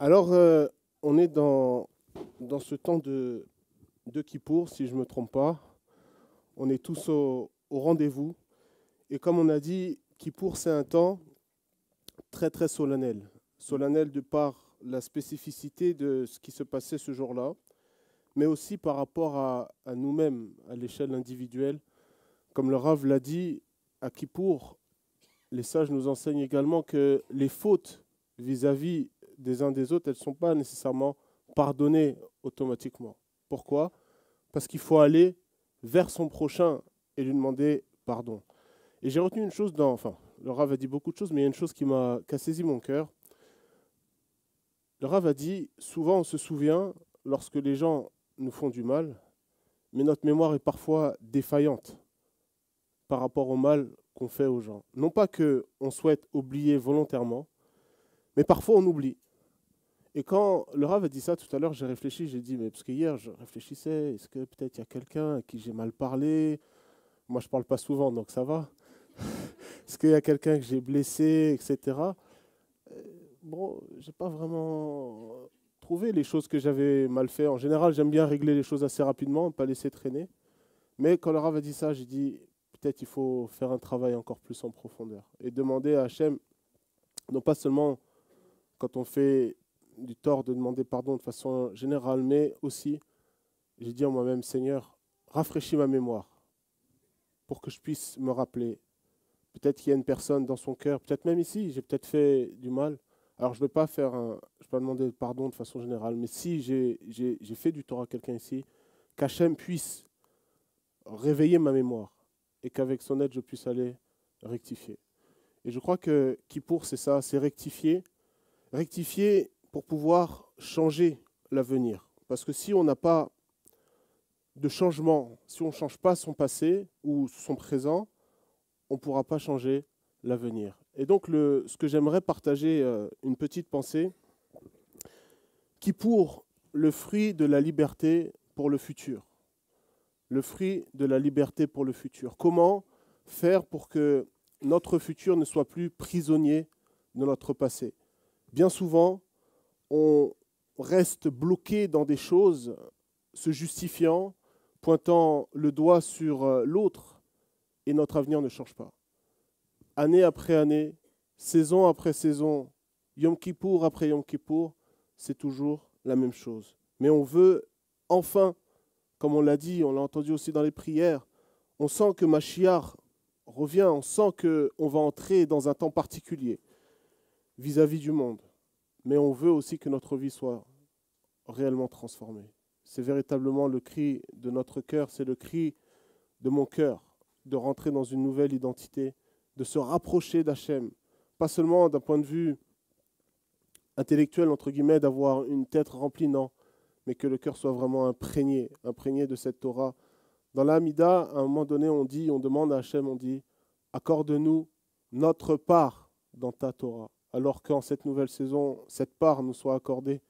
Alors, euh, on est dans, dans ce temps de, de Kippour, si je ne me trompe pas. On est tous au, au rendez-vous. Et comme on a dit, Kippour, c'est un temps très, très solennel. Solennel de par la spécificité de ce qui se passait ce jour-là, mais aussi par rapport à, à nous-mêmes, à l'échelle individuelle. Comme le Rav l'a dit, à Kippour, les sages nous enseignent également que les fautes vis-à-vis des uns des autres, elles ne sont pas nécessairement pardonnées automatiquement. Pourquoi Parce qu'il faut aller vers son prochain et lui demander pardon. Et j'ai retenu une chose dans, enfin, le Rav a dit beaucoup de choses, mais il y a une chose qui m'a a saisi mon cœur. Le Rav a dit souvent on se souvient lorsque les gens nous font du mal, mais notre mémoire est parfois défaillante par rapport au mal qu'on fait aux gens. Non pas que souhaite oublier volontairement, mais parfois on oublie. Et quand Laura Rav a dit ça tout à l'heure, j'ai réfléchi, j'ai dit, mais parce que hier, je réfléchissais, est-ce que peut-être il y a quelqu'un à qui j'ai mal parlé Moi, je ne parle pas souvent, donc ça va. est-ce qu'il y a quelqu'un que j'ai blessé, etc. Euh, bon, j'ai pas vraiment trouvé les choses que j'avais mal fait. En général, j'aime bien régler les choses assez rapidement, pas laisser traîner. Mais quand Laura Rav a dit ça, j'ai dit, peut-être il faut faire un travail encore plus en profondeur et demander à hm non pas seulement quand on fait du tort de demander pardon de façon générale, mais aussi, j'ai dit en moi-même, Seigneur, rafraîchis ma mémoire pour que je puisse me rappeler. Peut-être qu'il y a une personne dans son cœur, peut-être même ici, j'ai peut-être fait du mal. Alors je ne vais pas faire je vais pas demander pardon de façon générale, mais si j'ai fait du tort à quelqu'un ici, qu'Hachem puisse réveiller ma mémoire et qu'avec son aide je puisse aller rectifier. Et je crois que Kippour, c'est ça, c'est rectifier. Rectifier pour pouvoir changer l'avenir. Parce que si on n'a pas de changement, si on ne change pas son passé ou son présent, on ne pourra pas changer l'avenir. Et donc ce que j'aimerais partager, euh, une petite pensée, qui pour le fruit de la liberté pour le futur, le fruit de la liberté pour le futur, comment faire pour que notre futur ne soit plus prisonnier de notre passé Bien souvent, on reste bloqué dans des choses, se justifiant, pointant le doigt sur euh, l'autre, et notre avenir ne change pas. Année après année, saison après saison, Yom Kippour après Yom Kippour, c'est toujours la même chose. Mais on veut enfin, comme on l'a dit, on l'a entendu aussi dans les prières, on sent que Mashiach revient, on sent qu'on va entrer dans un temps particulier vis à -vis du monde mais on veut aussi que notre vie soit réellement transformée. C'est véritablement le cri de notre cœur, c'est le cri de mon cœur, de rentrer dans une nouvelle identité, de se rapprocher d'Hachem, pas seulement d'un point de vue intellectuel, entre guillemets, d'avoir une tête remplie, non, mais que le cœur soit vraiment imprégné, imprégné de cette Torah. Dans l'Amida, à un moment donné, on dit, on demande à Hachem, on dit, accorde-nous notre part dans ta Torah alors qu'en cette nouvelle saison, cette part nous soit accordée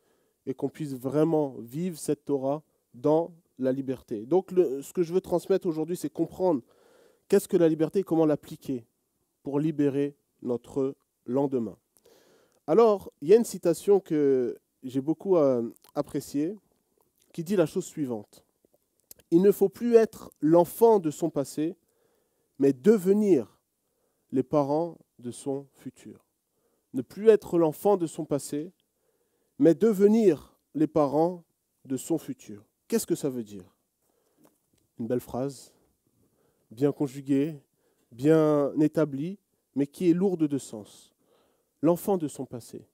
et qu'on puisse vraiment vivre cette Torah dans la liberté. Donc ce que je veux transmettre aujourd'hui, c'est comprendre qu'est-ce que la liberté et comment l'appliquer pour libérer notre lendemain. Alors, il y a une citation que j'ai beaucoup euh, appréciée qui dit la chose suivante. Il ne faut plus être l'enfant de son passé, mais devenir les parents de son futur ne plus être l'enfant de son passé, mais devenir les parents de son futur. Qu'est-ce que ça veut dire Une belle phrase, bien conjuguée, bien établie, mais qui est lourde de sens. L'enfant de son passé.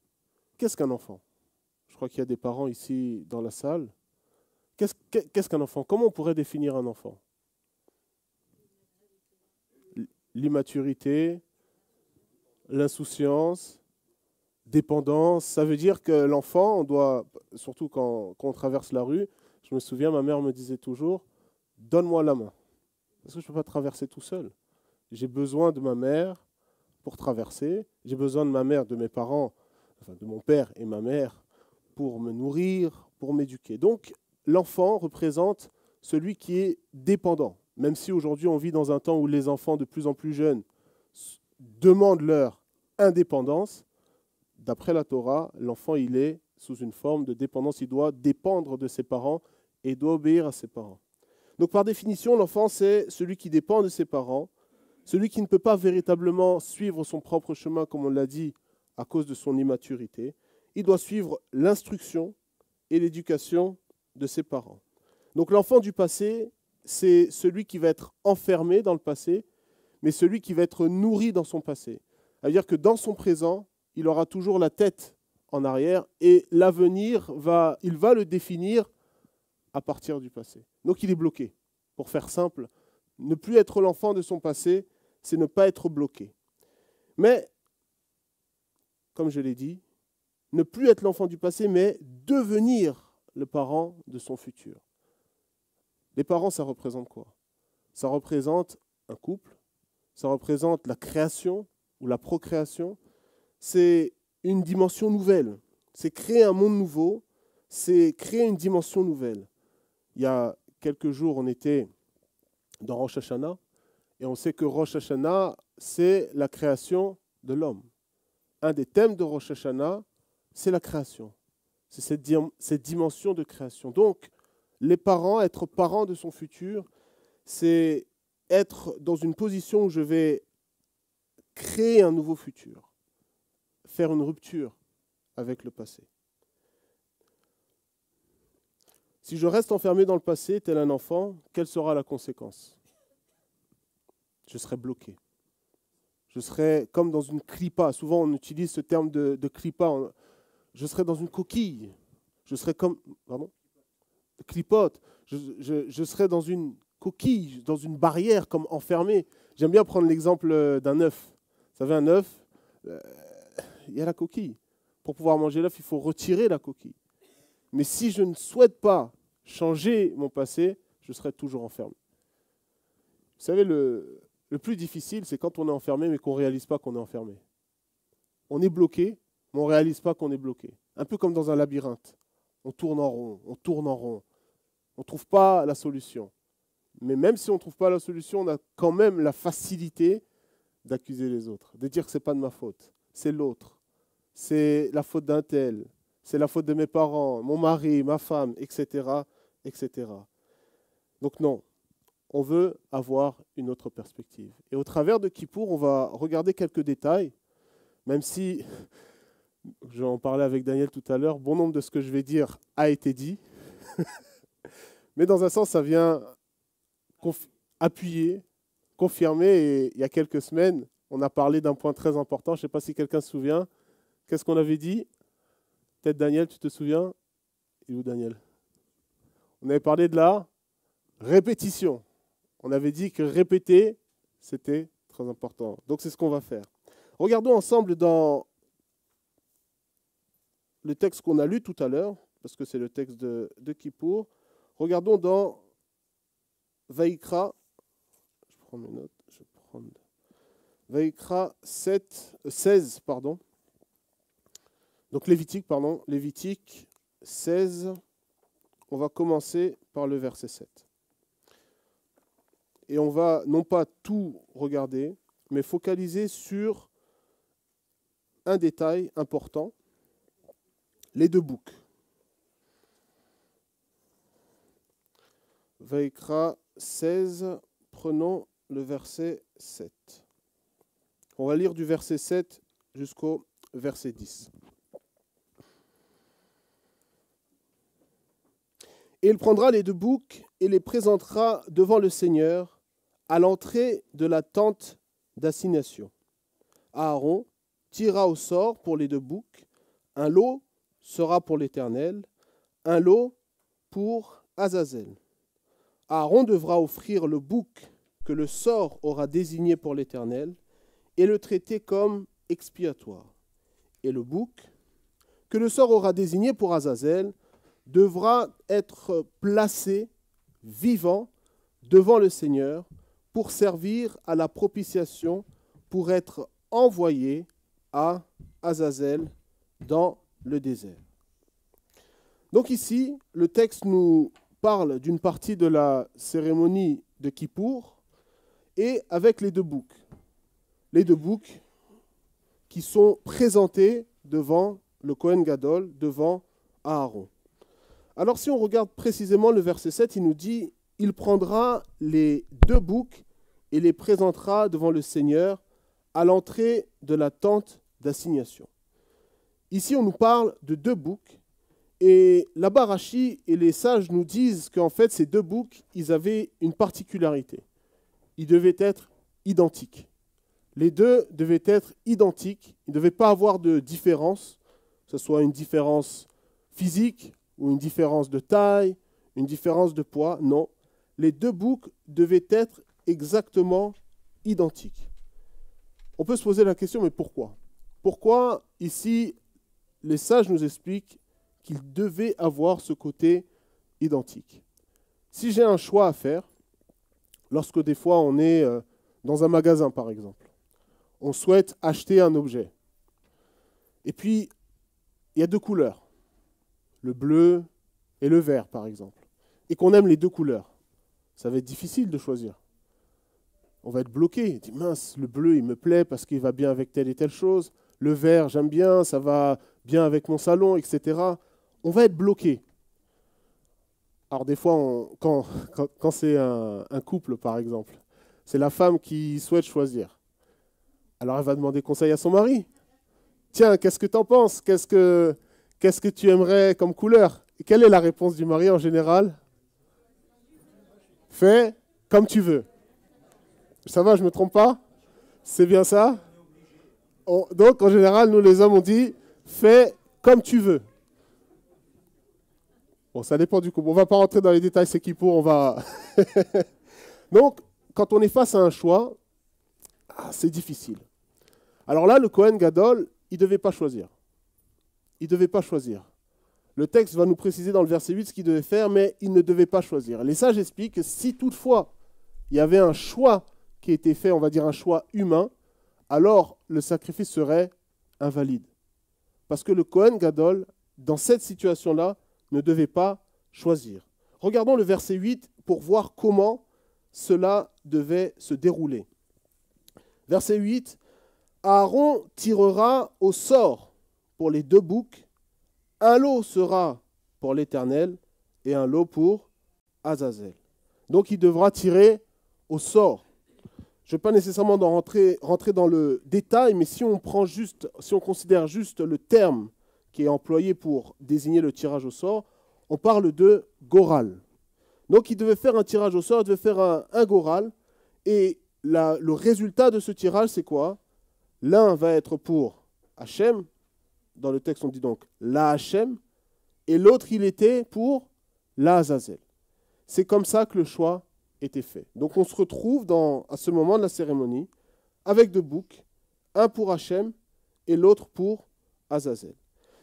Qu'est-ce qu'un enfant Je crois qu'il y a des parents ici dans la salle. Qu'est-ce qu'un enfant Comment on pourrait définir un enfant L'immaturité, l'insouciance, dépendance. Ça veut dire que l'enfant, on doit, surtout quand, on traverse la rue, je me souviens, ma mère me disait toujours, donne-moi la main, parce que je ne peux pas traverser tout seul. J'ai besoin de ma mère pour traverser, j'ai besoin de ma mère, de mes parents, enfin de mon père et ma mère pour me nourrir, pour m'éduquer. Donc l'enfant représente celui qui est dépendant, même si aujourd'hui on vit dans un temps où les enfants de plus en plus jeunes demandent leur indépendance, d'après la Torah, l'enfant, il est sous une forme de dépendance. Il doit dépendre de ses parents et doit obéir à ses parents. Donc par définition, l'enfant, c'est celui qui dépend de ses parents, celui qui ne peut pas véritablement suivre son propre chemin, comme on l'a dit, à cause de son immaturité. Il doit suivre l'instruction et l'éducation de ses parents. Donc l'enfant du passé, c'est celui qui va être enfermé dans le passé, mais celui qui va être nourri dans son passé. C'est-à-dire que dans son présent, il aura toujours la tête en arrière et l'avenir va, il va le définir à partir du passé. Donc il est bloqué. Pour faire simple, ne plus être l'enfant de son passé, c'est ne pas être bloqué. Mais, comme je l'ai dit, ne plus être l'enfant du passé, mais devenir le parent de son futur. Les parents, ça représente quoi Ça représente un couple, ça représente la création ou la procréation, c'est une dimension nouvelle. C'est créer un monde nouveau, c'est créer une dimension nouvelle. Il y a quelques jours, on était dans Rosh Hashanah, et on sait que Rosh Hashanah, c'est la création de l'homme. Un des thèmes de Rosh Hashanah, c'est la création. C'est cette, cette, dimension de création. Donc, les parents, être parents de son futur, c'est être dans une position où je vais créer un nouveau futur faire une rupture avec le passé. Si je reste enfermé dans le passé, tel un enfant, quelle sera la conséquence Je serai bloqué. Je serai comme dans une clipa. Souvent, on utilise ce terme de, clipa. Je serai dans une coquille. Je serai comme. Pardon Clipote. Je, je serai dans une coquille, dans une barrière, comme enfermé. J'aime bien prendre l'exemple euh, d'un œuf. Vous savez, un œuf, euh, il y a la coquille. Pour pouvoir manger l'œuf, il faut retirer la coquille. Mais si je ne souhaite pas changer mon passé, je serai toujours enfermé. Vous savez, le, plus difficile, c'est quand on est enfermé, mais qu'on ne réalise pas qu'on est enfermé. On est bloqué, mais on ne réalise pas qu'on est bloqué. Un peu comme dans un labyrinthe. On tourne en rond, on tourne en rond. On ne trouve pas la solution. Mais même si on ne trouve pas la solution, on a quand même la facilité d'accuser les autres, de dire que ce n'est pas de ma faute, c'est l'autre c'est la faute d'un tel, c'est la faute de mes parents, mon mari, ma femme, etc., etc. Donc non, on veut avoir une autre perspective. Et au travers de Kippour, on va regarder quelques détails, même si, je vais parlais avec Daniel tout à l'heure, bon nombre de ce que je vais dire a été dit. Mais dans un sens, ça vient appuyer, confirmer. Et il y a quelques semaines, on a parlé d'un point très important, je ne sais pas si quelqu'un se souvient, Qu'est-ce qu'on avait dit Peut-être Daniel, tu te souviens Il est où Daniel On avait parlé de la répétition. On avait dit que répéter, c'était très important. Donc c'est ce qu'on va faire. Regardons ensemble dans le texte qu'on a lu tout à l'heure, parce que c'est le texte de, de Kippour. Regardons dans Vaikra, je prends mes notes, je prends Vaikra 16, pardon, donc Lévitique, pardon, Lévitique 16, on va commencer par le verset 7. Et on va non pas tout regarder, mais focaliser sur un détail important, les deux boucs. Vaikra 16, prenons le verset 7. On va lire du verset 7 jusqu'au verset 10. Et il prendra les deux boucs et les présentera devant le Seigneur à l'entrée de la tente d'assignation. Aaron tira au sort pour les deux boucs. Un lot sera pour l'Éternel, un lot pour Azazel. Aaron devra offrir le bouc que le sort aura désigné pour l'Éternel et le traiter comme expiatoire. Et le bouc que le sort aura désigné pour Azazel devra être placé vivant devant le Seigneur pour servir à la propitiation, pour être envoyé à Azazel dans le désert. Donc ici, le texte nous parle d'une partie de la cérémonie de Kippour et avec les deux boucs. Les deux boucs qui sont présentés devant le Kohen Gadol, devant Aaron. Alors si on regarde précisément le verset 7, il nous dit, il prendra les deux boucs et les présentera devant le Seigneur à l'entrée de la tente d'assignation. Ici, on nous parle de deux boucs. Et la barachie et les sages nous disent qu'en fait, ces deux boucs, ils avaient une particularité. Ils devaient être identiques. Les deux devaient être identiques. Ils ne devaient pas avoir de différence, que ce soit une différence physique, ou une différence de taille, une différence de poids. Non, les deux boucles devaient être exactement identiques. On peut se poser la question, mais pourquoi Pourquoi ici les sages nous expliquent qu'ils devaient avoir ce côté identique Si j'ai un choix à faire, lorsque des fois on est euh, dans un magasin par exemple, on souhaite acheter un objet. Et puis, il y a deux couleurs le bleu et le vert, par exemple, et qu'on aime les deux couleurs, ça va être difficile de choisir. On va être bloqué. dit mince, le bleu, il me plaît parce qu'il va bien avec telle et telle chose. Le vert, j'aime bien, ça va bien avec mon salon, etc. On va être bloqué. Alors des fois, quand, c'est un, un couple, par exemple, c'est la femme qui souhaite choisir. Alors elle va demander conseil à son mari. Tiens, qu'est-ce que t'en penses Qu'est-ce que Qu'est-ce que tu aimerais comme couleur Et Quelle est la réponse du mari en général Fais comme tu veux. Ça va, je ne me trompe pas C'est bien ça Donc, en général, nous les hommes, on dit fais comme tu veux. Bon, ça dépend du coup. On ne va pas rentrer dans les détails, c'est qui pour, on va. Donc, quand on est face à un choix, ah, c'est difficile. Alors là, le Cohen Gadol, il ne devait pas choisir il ne devait pas choisir. Le texte va nous préciser dans le verset 8 ce qu'il devait faire, mais il ne devait pas choisir. Les sages expliquent que si toutefois il y avait un choix qui était fait, on va dire un choix humain, alors le sacrifice serait invalide. Parce que le Kohen Gadol, dans cette situation-là, ne devait pas choisir. Regardons le verset 8 pour voir comment cela devait se dérouler. Verset 8, Aaron tirera au sort pour les deux boucs, un lot sera pour l'Éternel et un lot pour Azazel. Donc il devra tirer au sort. Je ne vais pas nécessairement rentrer, dans le détail, mais si on prend juste, si on considère juste le terme qui est employé pour désigner le tirage au sort, on parle de goral. Donc il devait faire un tirage au sort, il devait faire un, goral, et le résultat de ce tirage, c'est quoi L'un va être pour Hachem, dans le texte, on dit donc la Hachem, et l'autre, il était pour la Azazel. C'est comme ça que le choix était fait. Donc on se retrouve dans, à ce moment de la cérémonie avec deux boucs, un pour Hachem et l'autre pour Azazel.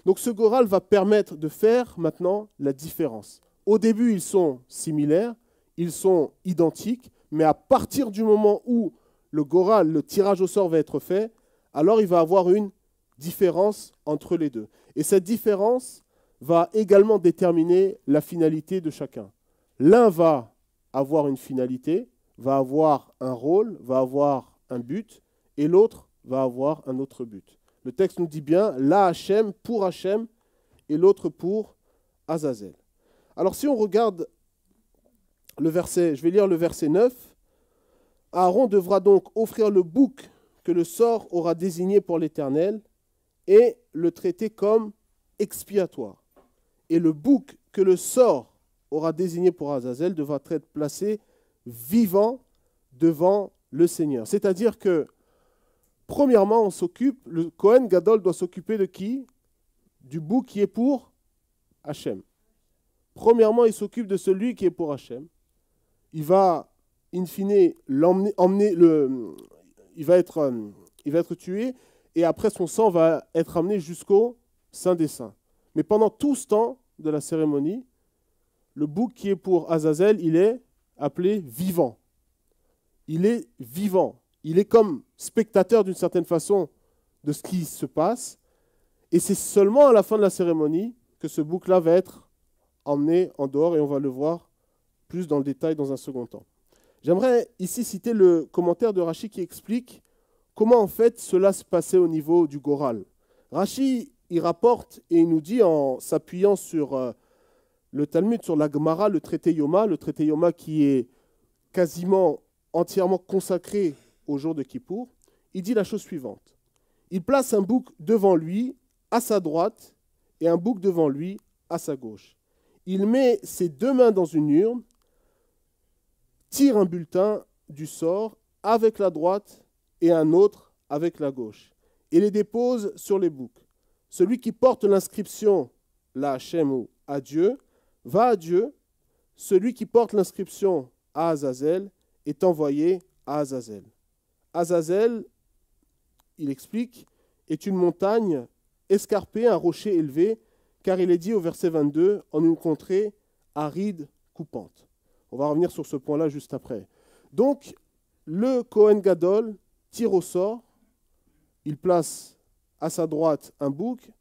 Donc ce Goral va permettre de faire maintenant la différence. Au début, ils sont similaires, ils sont identiques, mais à partir du moment où le Goral, le tirage au sort va être fait, alors il va avoir une différence entre les deux. Et cette différence va également déterminer la finalité de chacun. L'un va avoir une finalité, va avoir un rôle, va avoir un but, et l'autre va avoir un autre but. Le texte nous dit bien la Hachem pour Hachem et l'autre pour Azazel. Alors si on regarde le verset, je vais lire le verset 9, Aaron devra donc offrir le bouc que le sort aura désigné pour l'Éternel, et le traiter comme expiatoire. Et le bouc que le sort aura désigné pour Azazel devra être placé vivant devant le Seigneur. C'est-à-dire que, premièrement, on s'occupe, le Cohen Gadol doit s'occuper de qui Du bouc qui est pour Hachem. Premièrement, il s'occupe de celui qui est pour Hachem. Il va, in fine, l'emmener, emmener il va être, euh, il va être tué et après son sang va être amené jusqu'au Saint des Saints. Mais pendant tout ce temps de la cérémonie, le bouc qui est pour Azazel, il est appelé vivant. Il est vivant. Il est comme spectateur d'une certaine façon de ce qui se passe. Et c'est seulement à la fin de la cérémonie que ce bouc-là va être emmené en dehors et on va le voir plus dans le détail dans un second temps. J'aimerais ici citer le commentaire de Rachid qui explique comment en fait cela se passait au niveau du Goral. Rashi, y rapporte et il nous dit en s'appuyant sur euh, le Talmud, sur la Gemara, le traité Yoma, le traité Yoma qui est quasiment entièrement consacré au jour de Kippour, il dit la chose suivante. Il place un bouc devant lui, à sa droite, et un bouc devant lui, à sa gauche. Il met ses deux mains dans une urne, tire un bulletin du sort avec la droite et un autre avec la gauche, et les dépose sur les boucs. Celui qui porte l'inscription, la Hachem à Dieu, va à Dieu. Celui qui porte l'inscription à Azazel est envoyé à Azazel. Azazel, il explique, est une montagne escarpée, un rocher élevé, car il est dit au verset 22, en une contrée aride, coupante. On va revenir sur ce point-là juste après. Donc, le Cohen Gadol tire au sort, il place à sa droite un bouc,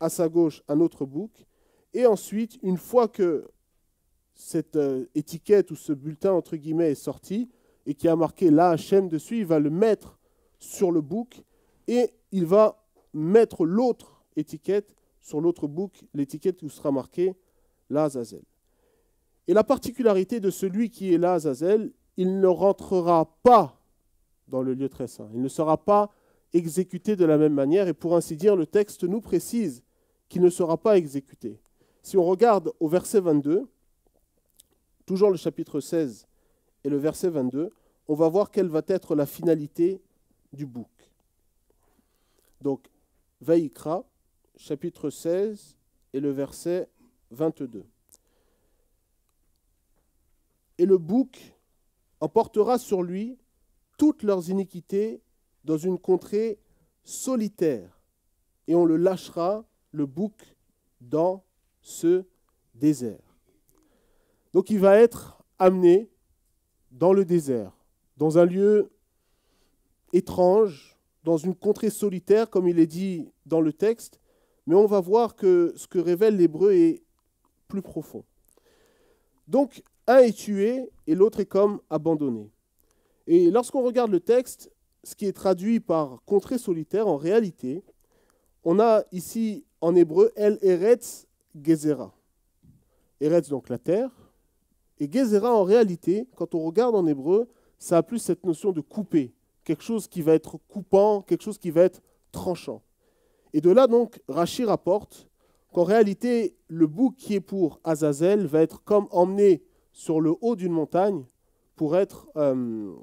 à sa gauche un autre bouc, et ensuite, une fois que cette euh, étiquette ou ce bulletin, entre guillemets, est sorti, et qui a marqué l'AHM dessus, il va le mettre sur le bouc et il va mettre l'autre étiquette sur l'autre bouc, l'étiquette où sera marqué l'Azazel. Et la particularité de celui qui est l'Azazel, il ne rentrera pas dans le lieu très saint. Il ne sera pas exécuté de la même manière et pour ainsi dire, le texte nous précise qu'il ne sera pas exécuté. Si on regarde au verset 22, toujours le chapitre 16 et le verset 22, on va voir quelle va être la finalité du bouc. Donc, Vaïkra, chapitre 16 et le verset 22. Et le bouc emportera sur lui toutes leurs iniquités dans une contrée solitaire, et on le lâchera, le bouc, dans ce désert. Donc il va être amené dans le désert, dans un lieu étrange, dans une contrée solitaire, comme il est dit dans le texte, mais on va voir que ce que révèle l'hébreu est plus profond. Donc un est tué et l'autre est comme abandonné. Et lorsqu'on regarde le texte, ce qui est traduit par contrée solitaire, en réalité, on a ici en hébreu El Eretz Gezera. Eretz donc la terre. Et Gezera en réalité, quand on regarde en hébreu, ça a plus cette notion de couper, quelque chose qui va être coupant, quelque chose qui va être tranchant. Et de là donc, Rachi rapporte qu'en réalité, le bouc qui est pour Azazel va être comme emmené sur le haut d'une montagne pour être, euh,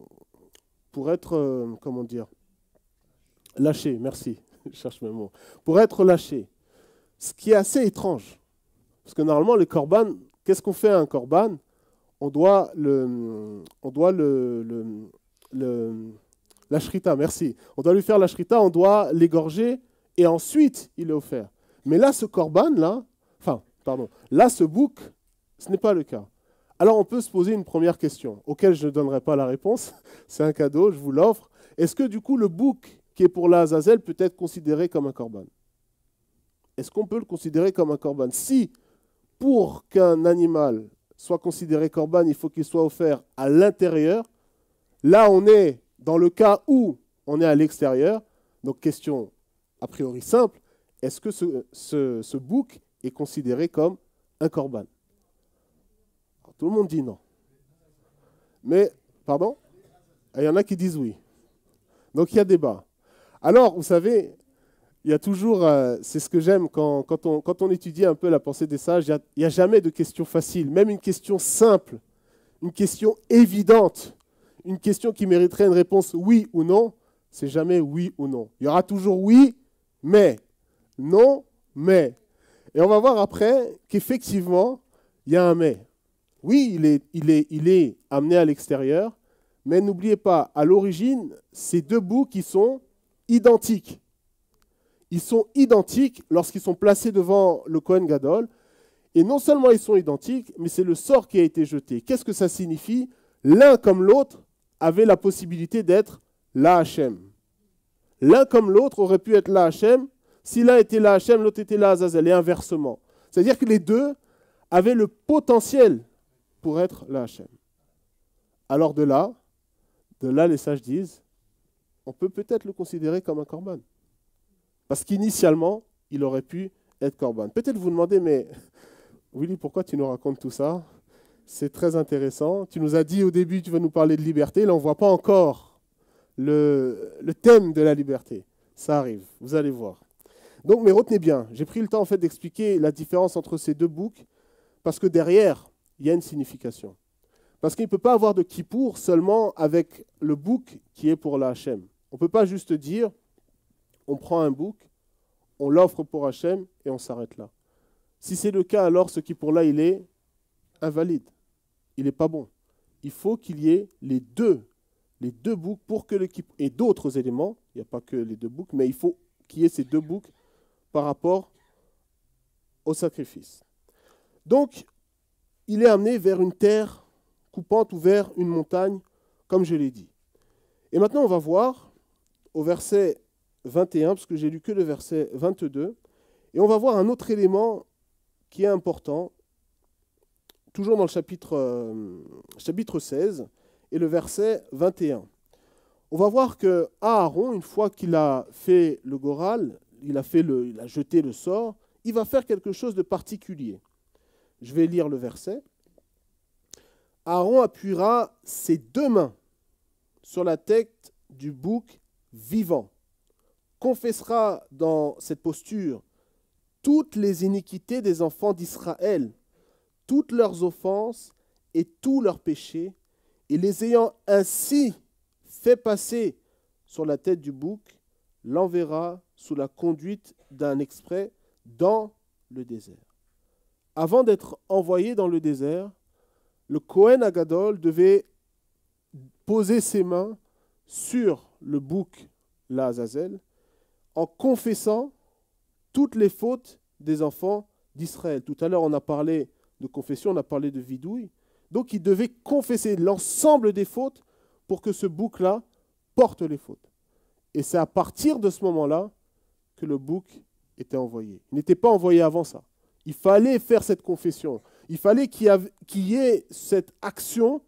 pour être euh, comment dire, lâché, merci, je cherche mes mots, pour être lâché. Ce qui est assez étrange, parce que normalement, le corban, qu'est-ce qu'on fait à un corban On doit le, on doit le, la shrita, merci. On doit lui faire la shrita, on doit l'égorger, et ensuite il est offert. Mais là, ce corban, là, enfin, pardon, là, ce bouc, ce n'est pas le cas. Alors on peut se poser une première question, auquel je ne donnerai pas la réponse, c'est un cadeau, je vous l'offre. Est-ce que du coup le bouc qui est pour la Azazel peut être considéré comme un corban Est-ce qu'on peut le considérer comme un corban Si, pour qu'un animal soit considéré corban, il faut qu'il soit offert à l'intérieur, là on est dans le cas où on est à l'extérieur, donc question a priori simple, est-ce que ce, ce bouc est considéré comme un corban tout le monde dit non. Mais, pardon Il y en a qui disent oui. Donc il y a débat. Alors, vous savez, il y a toujours, euh, c'est ce que j'aime quand, on, quand, on, étudie un peu la pensée des sages, il n'y a, a, jamais de question facile, même une question simple, une question évidente, une question qui mériterait une réponse oui ou non, c'est jamais oui ou non. Il y aura toujours oui, mais, non, mais. Et on va voir après qu'effectivement, il y a un mais oui, il est, amené à l'extérieur, mais n'oubliez pas, à l'origine, ces deux bouts qui sont identiques. Ils sont identiques lorsqu'ils sont placés devant le Kohen Gadol. Et non seulement ils sont identiques, mais c'est le sort qui a été jeté. Qu'est-ce que ça signifie L'un comme l'autre avait la possibilité d'être l'AHM. L'un comme l'autre aurait pu être l'AHM. Si l'un était l'AHM, l'autre était l'Azazel, et inversement. C'est-à-dire que les deux avaient le potentiel pour être la Hachem. Alors de là, de là les sages disent, on peut peut-être le considérer comme un corban. Parce qu'initialement, il aurait pu être corban. Peut-être vous demandez, mais Willy, pourquoi tu nous racontes tout ça C'est très intéressant. Tu nous as dit au début, tu veux nous parler de liberté. Là, on ne voit pas encore le, thème de la liberté. Ça arrive, vous allez voir. Donc, mais retenez bien, j'ai pris le temps en fait d'expliquer la différence entre ces deux boucs, parce que derrière, il y a une signification. Parce qu'il ne peut pas avoir de kippour seulement avec le bouc qui est pour la Hachem. On ne peut pas juste dire, on prend un bouc, on l'offre pour Hachem et on s'arrête là. Si c'est le cas, alors ce kippour-là, il est invalide. Il n'est pas bon. Il faut qu'il y ait les deux, les deux boucs pour que le kippour, et d'autres éléments, il n'y a pas que les deux boucs, mais il faut qu'il y ait ces deux boucs par rapport au sacrifice. Donc, il est amené vers une terre coupante ou vers une montagne, comme je l'ai dit. Et maintenant, on va voir au verset 21, parce que j'ai lu que le verset 22, et on va voir un autre élément qui est important, toujours dans le chapitre, euh, chapitre 16 et le verset 21. On va voir que Aaron, une fois qu'il a fait le goral, il a, fait le, il a jeté le sort, il va faire quelque chose de particulier. Je vais lire le verset. Aaron appuiera ses deux mains sur la tête du bouc vivant, confessera dans cette posture toutes les iniquités des enfants d'Israël, toutes leurs offenses et tous leurs péchés, et les ayant ainsi fait passer sur la tête du bouc, l'enverra sous la conduite d'un exprès dans le désert. Avant d'être envoyé dans le désert, le Kohen Agadol devait poser ses mains sur le bouc Lazazel en confessant toutes les fautes des enfants d'Israël. Tout à l'heure, on a parlé de confession, on a parlé de vidouille. Donc, il devait confesser l'ensemble des fautes pour que ce bouc-là porte les fautes. Et c'est à partir de ce moment-là que le bouc était envoyé. Il n'était pas envoyé avant ça. Il fallait faire cette confession. Il fallait qu'il y, ait cette action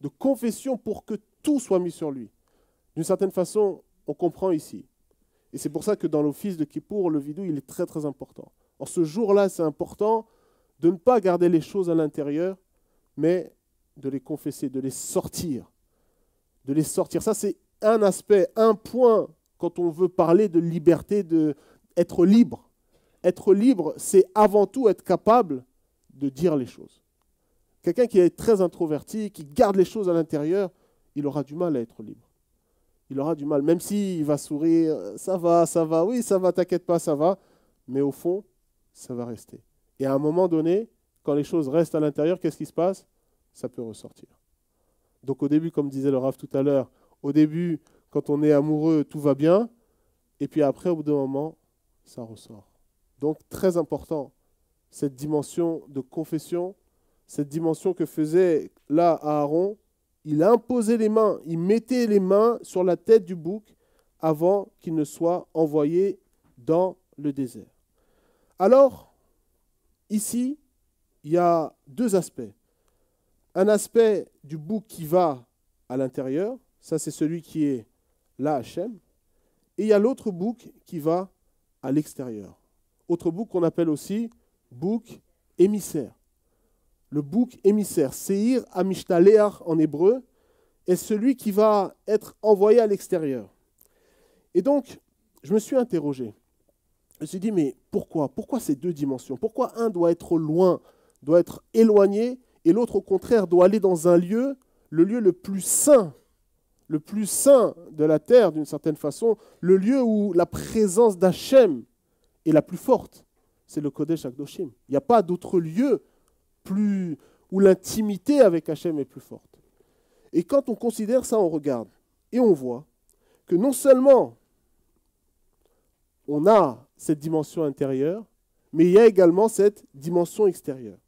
de confession pour que tout soit mis sur lui. D'une certaine façon, on comprend ici. Et c'est pour ça que dans l'office de Kippour, le vidou, il est très très important. En ce jour-là, c'est important de ne pas garder les choses à l'intérieur, mais de les confesser, de les sortir. De les sortir. Ça, c'est un aspect, un point quand on veut parler de liberté, d'être être libre. Être libre, c'est avant tout être capable de dire les choses. Quelqu'un qui est très introverti, qui garde les choses à l'intérieur, il aura du mal à être libre. Il aura du mal, même s'il va sourire, ça va, ça va, oui, ça va, t'inquiète pas, ça va, mais au fond, ça va rester. Et à un moment donné, quand les choses restent à l'intérieur, qu'est-ce qui se passe Ça peut ressortir. Donc au début, comme disait le Rav tout à l'heure, au début, quand on est amoureux, tout va bien, et puis après, au bout d'un moment, ça ressort. Donc très important, cette dimension de confession, cette dimension que faisait là Aaron, il imposait les mains, il mettait les mains sur la tête du bouc avant qu'il ne soit envoyé dans le désert. Alors, ici, il y a deux aspects. Un aspect du bouc qui va à l'intérieur, ça c'est celui qui est là Hachem, et il y a l'autre bouc qui va à l'extérieur autre bouc qu'on appelle aussi bouc émissaire. Le bouc émissaire, Seir Amishtaleach en hébreu, est celui qui va être envoyé à l'extérieur. Et donc, je me suis interrogé. Je me suis dit, mais pourquoi Pourquoi ces deux dimensions Pourquoi un doit être loin, doit être éloigné, et l'autre, au contraire, doit aller dans un lieu, le lieu le plus saint, le plus saint de la terre, d'une certaine façon, le lieu où la présence d'Hachem et la plus forte, c'est le Kodesh Akdoshim. Il n'y a pas d'autre lieu plus, où l'intimité avec Hachem est plus forte. Et quand on considère ça, on regarde et on voit que non seulement on a cette dimension intérieure, mais il y a également cette dimension extérieure.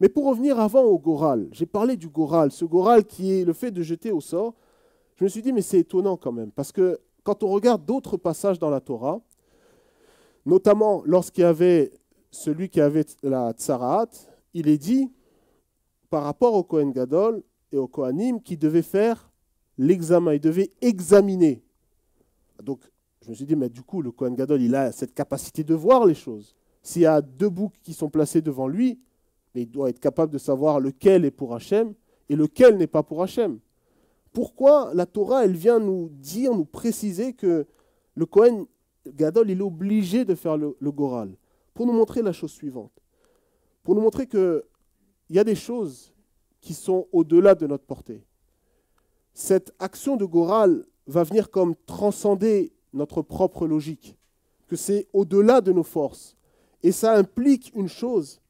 Mais pour revenir avant au Goral, j'ai parlé du Goral, ce Goral qui est le fait de jeter au sort. Je me suis dit, mais c'est étonnant quand même, parce que quand on regarde d'autres passages dans la Torah, Notamment lorsqu'il y avait celui qui avait la tsaraat, il est dit par rapport au Kohen Gadol et au Kohanim qui devait faire l'examen, il devait examiner. Donc je me suis dit, mais du coup, le Kohen Gadol, il a cette capacité de voir les choses. S'il y a deux boucs qui sont placés devant lui, il doit être capable de savoir lequel est pour Hachem et lequel n'est pas pour Hachem. Pourquoi la Torah, elle vient nous dire, nous préciser que le Kohen, Gadol, il est obligé de faire le, goral pour nous montrer la chose suivante. Pour nous montrer qu'il y a des choses qui sont au-delà de notre portée. Cette action de goral va venir comme transcender notre propre logique, que c'est au-delà de nos forces. Et ça implique une chose,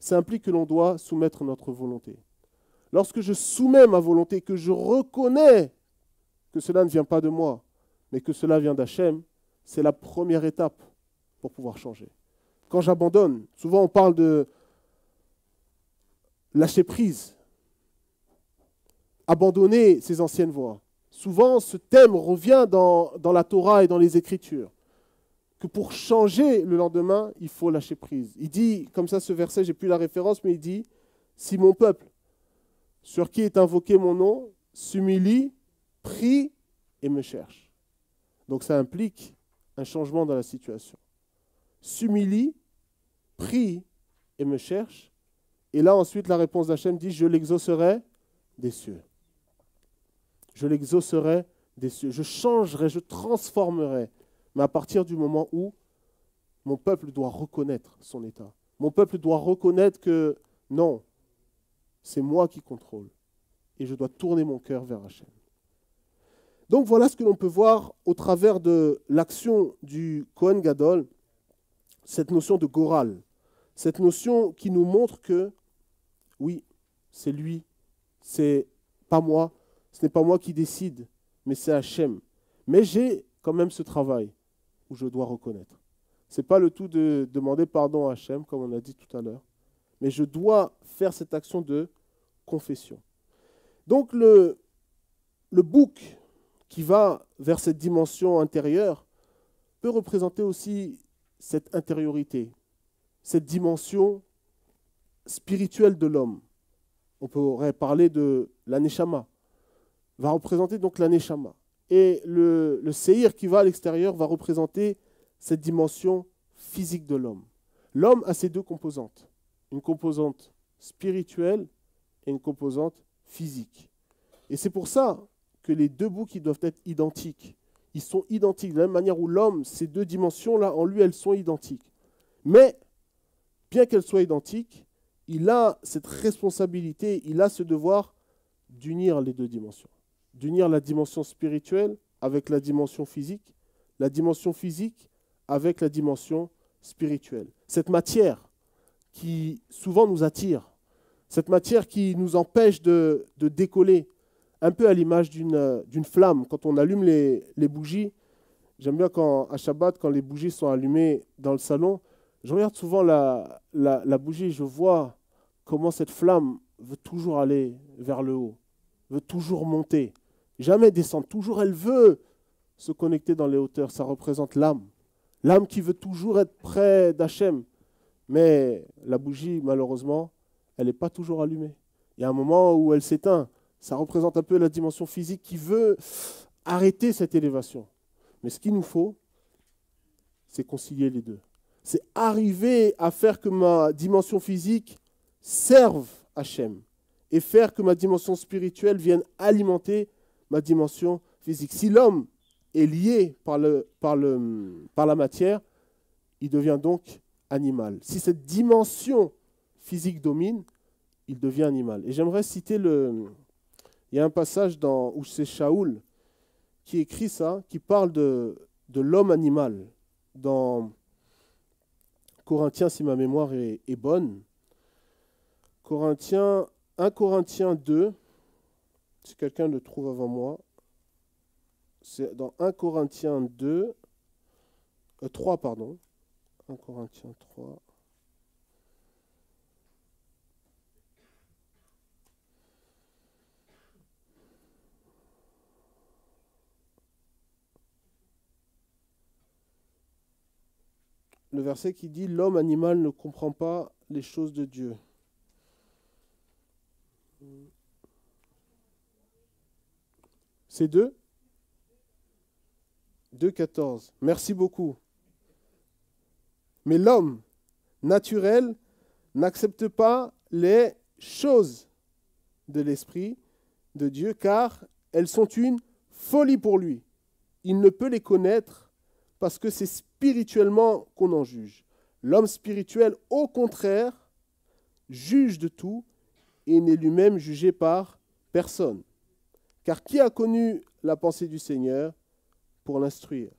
ça implique que l'on doit soumettre notre volonté. Lorsque je soumets ma volonté, que je reconnais que cela ne vient pas de moi, mais que cela vient d'Hachem, c'est la première étape pour pouvoir changer. Quand j'abandonne, souvent on parle de lâcher prise, abandonner ses anciennes voies. Souvent, ce thème revient dans, la Torah et dans les Écritures, que pour changer le lendemain, il faut lâcher prise. Il dit, comme ça ce verset, j'ai plus la référence, mais il dit, si mon peuple, sur qui est invoqué mon nom, s'humilie, prie et me cherche. Donc ça implique un changement dans la situation. S'humilie, prie et me cherche. Et là, ensuite, la réponse d'Hachem dit Je l'exaucerai des cieux. Je l'exaucerai des cieux. Je changerai, je transformerai. Mais à partir du moment où mon peuple doit reconnaître son état, mon peuple doit reconnaître que non, c'est moi qui contrôle. Et je dois tourner mon cœur vers Hachem. Donc voilà ce que l'on peut voir au travers de l'action du Kohen Gadol, cette notion de Goral, cette notion qui nous montre que, oui, c'est lui, c'est pas moi, ce n'est pas moi qui décide, mais c'est Hachem. Mais j'ai quand même ce travail où je dois reconnaître. Ce n'est pas le tout de demander pardon à Hachem, comme on a dit tout à l'heure, mais je dois faire cette action de confession. Donc le, le bouc qui va vers cette dimension intérieure peut représenter aussi cette intériorité, cette dimension spirituelle de l'homme. On pourrait parler de l'aneshama, va représenter donc l'aneshama. Et le, le seir qui va à l'extérieur va représenter cette dimension physique de l'homme. L'homme a ces deux composantes, une composante spirituelle et une composante physique. Et c'est pour ça que les deux bouts qui doivent être identiques. Ils sont identiques, de la même manière où l'homme, ces deux dimensions-là, en lui, elles sont identiques. Mais, bien qu'elles soient identiques, il a cette responsabilité, il a ce devoir d'unir les deux dimensions. D'unir la dimension spirituelle avec la dimension physique, la dimension physique avec la dimension spirituelle. Cette matière qui souvent nous attire, cette matière qui nous empêche de décoller, un peu à l'image d'une euh, flamme. Quand on allume les, bougies, j'aime bien quand, à Shabbat, quand les bougies sont allumées dans le salon, je regarde souvent la, la bougie je vois comment cette flamme veut toujours aller vers le haut, veut toujours monter, jamais descendre, toujours elle veut se connecter dans les hauteurs. Ça représente l'âme, l'âme qui veut toujours être près d'Hachem. Mais la bougie, malheureusement, elle n'est pas toujours allumée. Il y a un moment où elle s'éteint. Ça représente un peu la dimension physique qui veut arrêter cette élévation. Mais ce qu'il nous faut, c'est concilier les deux. C'est arriver à faire que ma dimension physique serve Hachem et faire que ma dimension spirituelle vienne alimenter ma dimension physique. Si l'homme est lié par, le, par, le, par la matière, il devient donc animal. Si cette dimension physique domine, il devient animal. Et j'aimerais citer le, il y a un passage dans, où c'est Shaoul qui écrit ça, qui parle de, de l'homme animal dans Corinthiens, si ma mémoire est, bonne. Corinthiens, 1 Corinthiens 2, si quelqu'un le trouve avant moi, c'est dans 1 Corinthiens 2, 3, euh, pardon. 1 Corinthiens 3. le verset qui dit L'homme animal ne comprend pas les choses de Dieu. C'est 2 14. Merci beaucoup. Mais l'homme naturel n'accepte pas les choses de l'Esprit de Dieu car elles sont une folie pour lui. Il ne peut les connaître parce que c'est spirituellement qu'on en juge. L'homme spirituel, au contraire, juge de tout et n'est lui-même jugé par personne. Car qui a connu la pensée du Seigneur pour l'instruire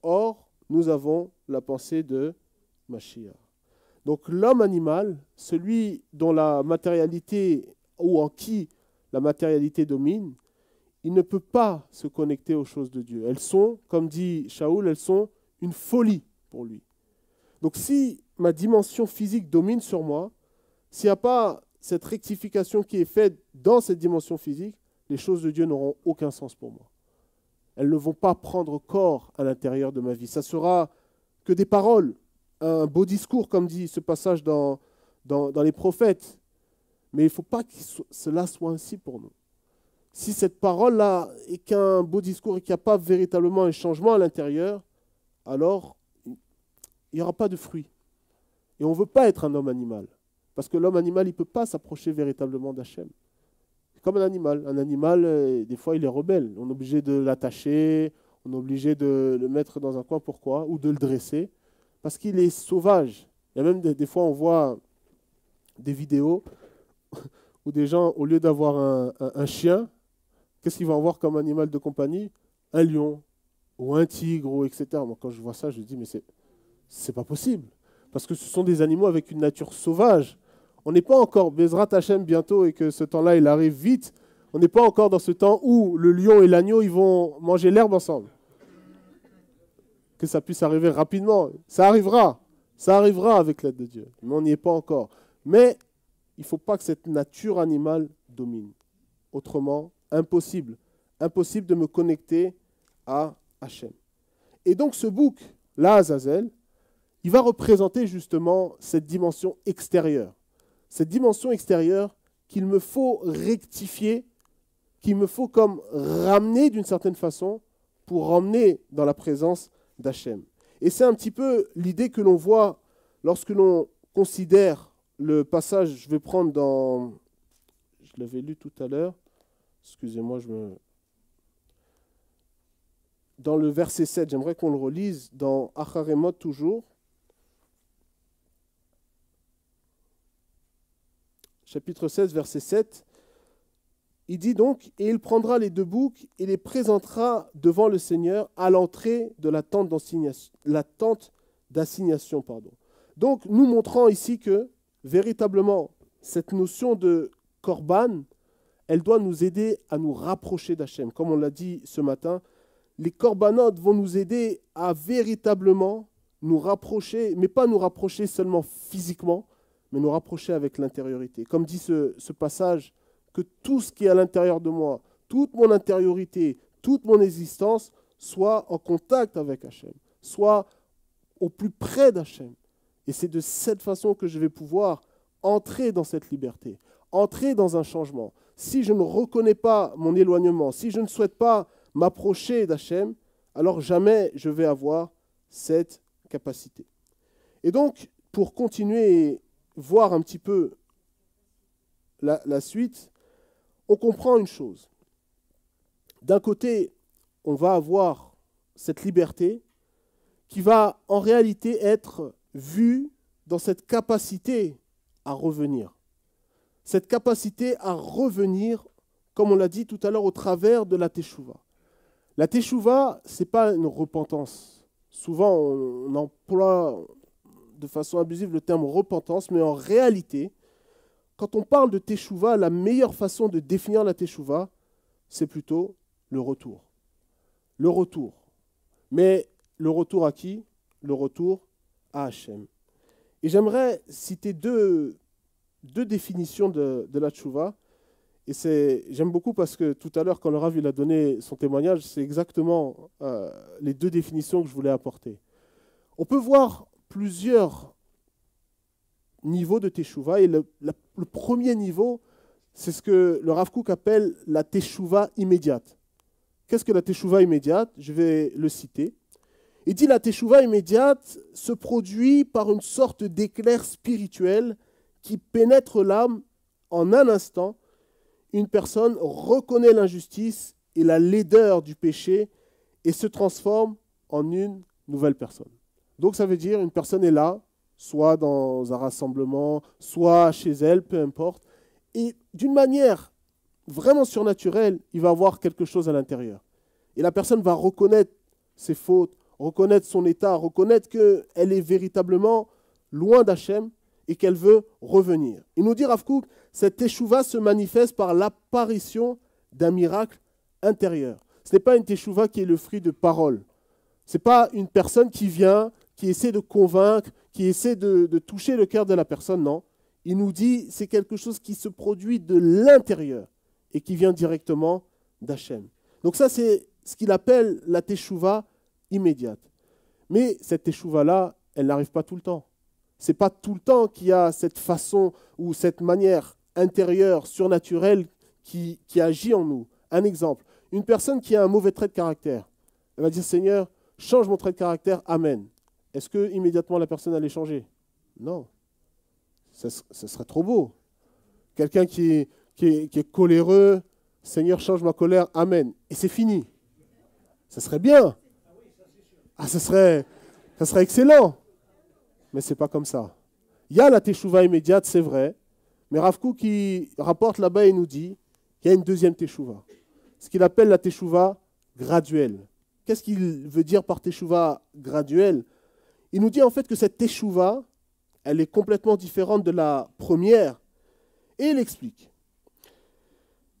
Or, nous avons la pensée de Mashiach. Donc l'homme animal, celui dont la matérialité ou en qui la matérialité domine, il ne peut pas se connecter aux choses de Dieu. Elles sont, comme dit Shaoul, elles sont une folie pour lui. Donc si ma dimension physique domine sur moi, s'il n'y a pas cette rectification qui est faite dans cette dimension physique, les choses de Dieu n'auront aucun sens pour moi. Elles ne vont pas prendre corps à l'intérieur de ma vie. Ça sera que des paroles, un beau discours, comme dit ce passage dans, dans, dans les prophètes. Mais il ne faut pas que cela soit ainsi pour nous. Si cette parole-là est qu'un beau discours et qu'il n'y a pas véritablement un changement à l'intérieur, alors il n'y aura pas de fruit. Et on ne veut pas être un homme animal. Parce que l'homme animal, il ne peut pas s'approcher véritablement d'Hachem. comme un animal. Un animal, euh, des fois, il est rebelle. On est obligé de l'attacher, on est obligé de le mettre dans un coin. Pourquoi Ou de le dresser. Parce qu'il est sauvage. Il y a même des, fois, on voit des vidéos où des gens, au lieu d'avoir un chien, qu'est-ce qu'ils vont avoir comme animal de compagnie Un lion, ou un tigre, ou etc. Moi, quand je vois ça, je dis, mais c'est, c'est pas possible. Parce que ce sont des animaux avec une nature sauvage. On n'est pas encore, Bezrat Hachem bientôt, et que ce temps-là, il arrive vite, on n'est pas encore dans ce temps où le lion et l'agneau, ils vont manger l'herbe ensemble. Que ça puisse arriver rapidement. Ça arrivera. Ça arrivera avec l'aide de Dieu. Mais on n'y est pas encore. Mais il ne faut pas que cette nature animale domine. Autrement, impossible. Impossible de me connecter à Hachem. Et donc ce bouc, là, Azazel, il va représenter justement cette dimension extérieure. Cette dimension extérieure qu'il me faut rectifier, qu'il me faut comme ramener d'une certaine façon pour ramener dans la présence d'Hachem. Et c'est un petit peu l'idée que l'on voit lorsque l'on considère le passage, je vais prendre dans... Je l'avais lu tout à l'heure. Excusez-moi, je me dans le verset 7, j'aimerais qu'on le relise dans Acharemot toujours. Chapitre 16, verset 7. Il dit donc, et il prendra les deux boucs et les présentera devant le Seigneur à l'entrée de la tente d'assignation. Donc, nous montrons ici que, véritablement, cette notion de korban, elle doit nous aider à nous rapprocher d'Hachem. Comme on l'a dit ce matin, les corbanotes vont nous aider à véritablement nous rapprocher, mais pas nous rapprocher seulement physiquement, mais nous rapprocher avec l'intériorité. Comme dit ce, ce, passage, que tout ce qui est à l'intérieur de moi, toute mon intériorité, toute mon existence, soit en contact avec Hachem, soit au plus près d'Hachem. Et c'est de cette façon que je vais pouvoir entrer dans cette liberté, entrer dans un changement. Si je ne reconnais pas mon éloignement, si je ne souhaite pas m'approcher d'Hachem, alors jamais je vais avoir cette capacité. Et donc, pour continuer et voir un petit peu la, la suite, on comprend une chose. D'un côté, on va avoir cette liberté qui va en réalité être vue dans cette capacité à revenir. Cette capacité à revenir, comme on l'a dit tout à l'heure, au travers de la Teshuvah. La teshuva, ce n'est pas une repentance. Souvent, on, emploie de façon abusive le terme repentance, mais en réalité, quand on parle de teshuva, la meilleure façon de définir la teshuva, c'est plutôt le retour. Le retour. Mais le retour à qui Le retour à Hachem. Et j'aimerais citer deux, deux définitions de, de la teshuva. Et j'aime beaucoup parce que tout à l'heure, quand le Rav il a donné son témoignage, c'est exactement euh, les deux définitions que je voulais apporter. On peut voir plusieurs niveaux de teshuva. Et le, premier niveau, c'est ce que le Rav Kook appelle la teshuva immédiate. Qu'est-ce que la teshuva immédiate Je vais le citer. Il dit la teshuva immédiate se produit par une sorte d'éclair spirituel qui pénètre l'âme en un instant une personne reconnaît l'injustice et la laideur du péché et se transforme en une nouvelle personne. Donc ça veut dire une personne est là, soit dans un rassemblement, soit chez elle, peu importe, et d'une manière vraiment surnaturelle, il va avoir quelque chose à l'intérieur. Et la personne va reconnaître ses fautes, reconnaître son état, reconnaître qu'elle est véritablement loin d'Hachem et qu'elle veut revenir. Il nous dit Rav cette échouva se manifeste par l'apparition d'un miracle intérieur. Ce n'est pas une teshuva qui est le fruit de paroles. Ce n'est pas une personne qui vient, qui essaie de convaincre, qui essaie de, toucher le cœur de la personne, non. Il nous dit c'est quelque chose qui se produit de l'intérieur et qui vient directement d'Hachem. Donc ça, c'est ce qu'il appelle la teshuva immédiate. Mais cette teshuva-là, elle n'arrive pas tout le temps. C'est pas tout le temps qu'il y a cette façon ou cette manière intérieur, surnaturel, qui, agit en nous. Un exemple, une personne qui a un mauvais trait de caractère, elle va dire Seigneur, change mon trait de caractère, Amen. Est-ce que immédiatement la personne allait changer Non. Ce serait trop beau. Quelqu'un qui est, qui, coléreux, Seigneur, change ma colère, Amen. Et c'est fini. Ce serait bien. Ah, ce serait, ça serait excellent. Mais c'est pas comme ça. Il y a la teshuva immédiate, c'est vrai, mais Ravkou qui rapporte là-bas et nous dit qu'il y a une deuxième teshuva, ce qu'il appelle la teshuva graduelle. Qu'est-ce qu'il veut dire par teshuva graduelle Il nous dit en fait que cette teshuvah elle est complètement différente de la première, et il explique.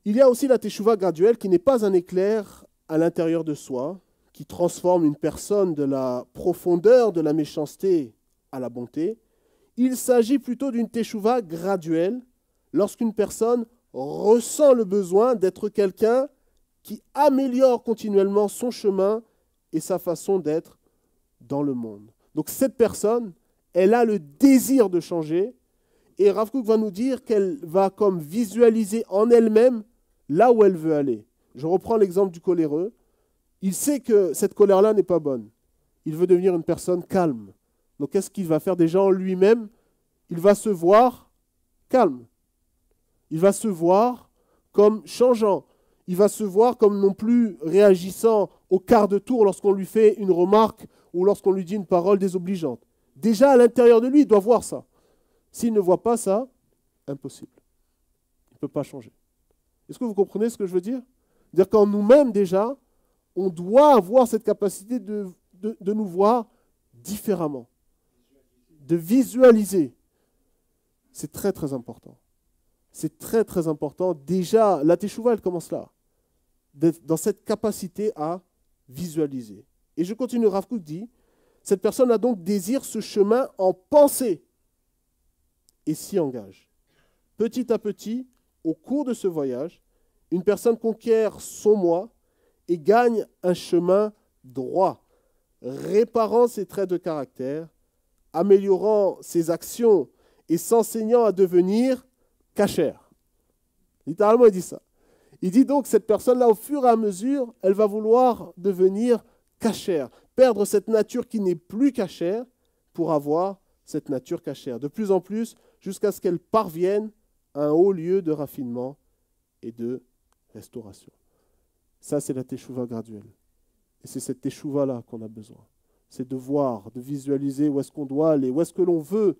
Il y a aussi la teshuva graduelle qui n'est pas un éclair à l'intérieur de soi, qui transforme une personne de la profondeur de la méchanceté à la bonté, il s'agit plutôt d'une teshuva graduelle lorsqu'une personne ressent le besoin d'être quelqu'un qui améliore continuellement son chemin et sa façon d'être dans le monde. Donc cette personne, elle a le désir de changer et Rav va nous dire qu'elle va comme visualiser en elle-même là où elle veut aller. Je reprends l'exemple du coléreux. Il sait que cette colère-là n'est pas bonne. Il veut devenir une personne calme. Donc qu'est-ce qu'il va faire déjà en lui-même Il va se voir calme. Il va se voir comme changeant. Il va se voir comme non plus réagissant au quart de tour lorsqu'on lui fait une remarque ou lorsqu'on lui dit une parole désobligeante. Déjà à l'intérieur de lui, il doit voir ça. S'il ne voit pas ça, impossible. Il ne peut pas changer. Est-ce que vous comprenez ce que je veux dire C'est-à-dire qu'en nous-mêmes déjà, on doit avoir cette capacité de, de nous voir différemment de visualiser. C'est très très important. C'est très très important. Déjà, la Téchouva, elle commence là. Dans cette capacité à visualiser. Et je continue, Ravkout dit, cette personne a donc désir ce chemin en pensée et s'y engage. Petit à petit, au cours de ce voyage, une personne conquiert son moi et gagne un chemin droit, réparant ses traits de caractère améliorant ses actions et s'enseignant à devenir cachère. Littéralement, il dit ça. Il dit donc cette personne-là, au fur et à mesure, elle va vouloir devenir cachère, perdre cette nature qui n'est plus cachère pour avoir cette nature cachère, de plus en plus jusqu'à ce qu'elle parvienne à un haut lieu de raffinement et de restauration. Ça, c'est la teshuva graduelle. Et c'est cette teshuva-là qu'on a besoin c'est de voir, de visualiser où est-ce qu'on doit aller, où est-ce que l'on veut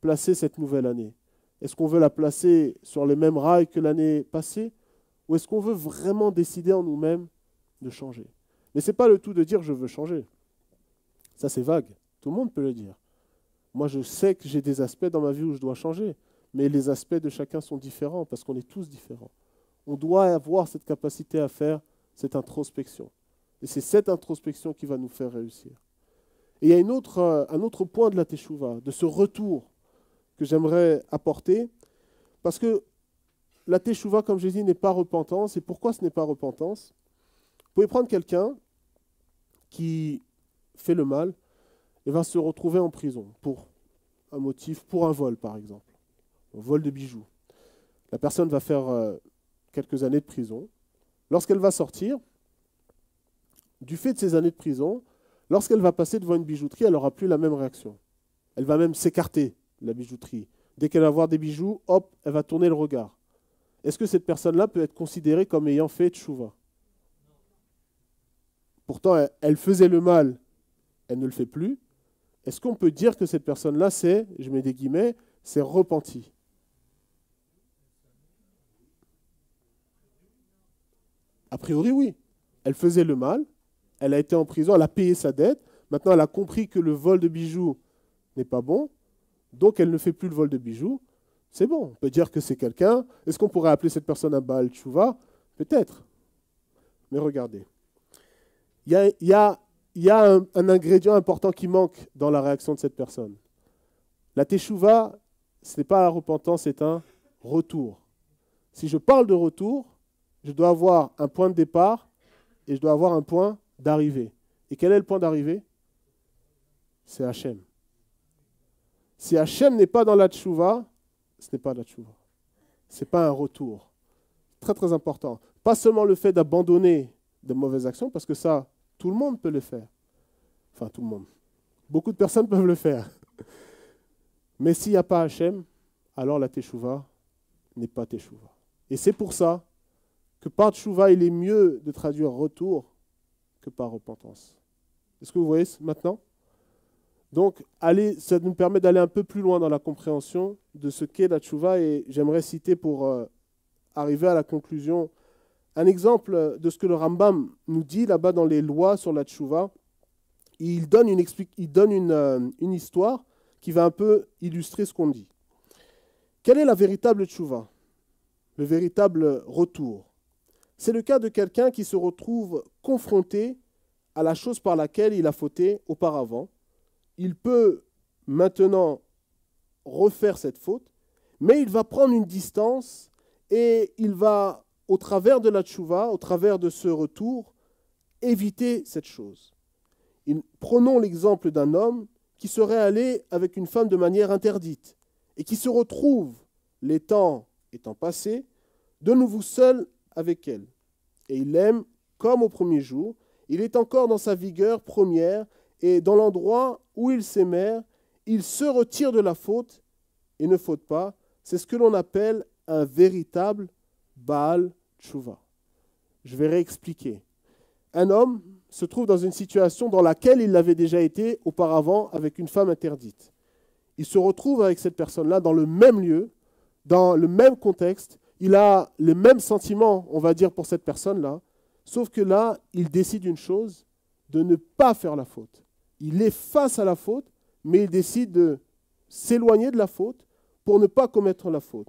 placer cette nouvelle année. Est-ce qu'on veut la placer sur les mêmes rails que l'année passée Ou est-ce qu'on veut vraiment décider en nous-mêmes de changer Mais ce n'est pas le tout de dire je veux changer. Ça c'est vague, tout le monde peut le dire. Moi je sais que j'ai des aspects dans ma vie où je dois changer, mais les aspects de chacun sont différents parce qu'on est tous différents. On doit avoir cette capacité à faire cette introspection. Et c'est cette introspection qui va nous faire réussir. Et il y a autre, euh, un autre point de la Teshuvah, de ce retour que j'aimerais apporter, parce que la Teshuvah, comme j'ai dit, n'est pas repentance. Et pourquoi ce n'est pas repentance Vous pouvez prendre quelqu'un qui fait le mal et va se retrouver en prison pour un motif, pour un vol par exemple, un vol de bijoux. La personne va faire euh, quelques années de prison. Lorsqu'elle va sortir, du fait de ces années de prison, Lorsqu'elle va passer devant une bijouterie, elle n'aura plus la même réaction. Elle va même s'écarter de la bijouterie. Dès qu'elle va voir des bijoux, hop, elle va tourner le regard. Est-ce que cette personne-là peut être considérée comme ayant fait tchouva Pourtant, elle faisait le mal, elle ne le fait plus. Est-ce qu'on peut dire que cette personne-là, c'est, je mets des guillemets, c'est repenti A priori, oui. Elle faisait le mal, elle a été en prison, elle a payé sa dette. Maintenant, elle a compris que le vol de bijoux n'est pas bon. Donc, elle ne fait plus le vol de bijoux. C'est bon. On peut dire que c'est quelqu'un. Est-ce qu'on pourrait appeler cette personne un Baal Tchouva Peut-être. Mais regardez. Il y a, un, ingrédient important qui manque dans la réaction de cette personne. La Teshuva, ce n'est pas la repentance, c'est un retour. Si je parle de retour, je dois avoir un point de départ et je dois avoir un point d'arriver. Et quel est le point d'arrivée C'est Hachem. Si Hachem n'est pas dans la tchouva, ce n'est pas la tchouva. Ce n'est pas un retour. Très très important. Pas seulement le fait d'abandonner de mauvaises actions, parce que ça, tout le monde peut le faire. Enfin, tout le monde. Beaucoup de personnes peuvent le faire. Mais s'il n'y a pas Hachem, alors la teshuvah n'est pas teshuva. Et c'est pour ça que par teshuvah, il est mieux de traduire retour par repentance. Est-ce que vous voyez maintenant donc, aller, ça nous permet d'aller un peu plus loin dans la compréhension de ce qu'est la tchouva. Et j'aimerais citer pour euh, arriver à la conclusion un exemple de ce que le Rambam nous dit là-bas dans les lois sur la tchouva. Il donne, une, il donne une, euh, une, histoire qui va un peu illustrer ce qu'on dit. Quelle est la véritable tchouva Le véritable retour c'est le cas de quelqu'un qui se retrouve confronté à la chose par laquelle il a fauté auparavant. Il peut maintenant refaire cette faute, mais il va prendre une distance et il va, au travers de la tchouva, au travers de ce retour, éviter cette chose. prenons l'exemple d'un homme qui serait allé avec une femme de manière interdite et qui se retrouve, les temps étant passés, de nouveau seul avec elle. Et il l'aime comme au premier jour, il est encore dans sa vigueur première, et dans l'endroit où il s'émère, il se retire de la faute et ne faute pas. C'est ce que l'on appelle un véritable Baal tchouva Je vais réexpliquer. Un homme se trouve dans une situation dans laquelle il l'avait déjà été auparavant avec une femme interdite. Il se retrouve avec cette personne-là dans le même lieu, dans le même contexte, il a le même sentiment, on va dire, pour cette personne-là, sauf que là, il décide une chose, de ne pas faire la faute. Il est face à la faute, mais il décide de s'éloigner de la faute pour ne pas commettre la faute.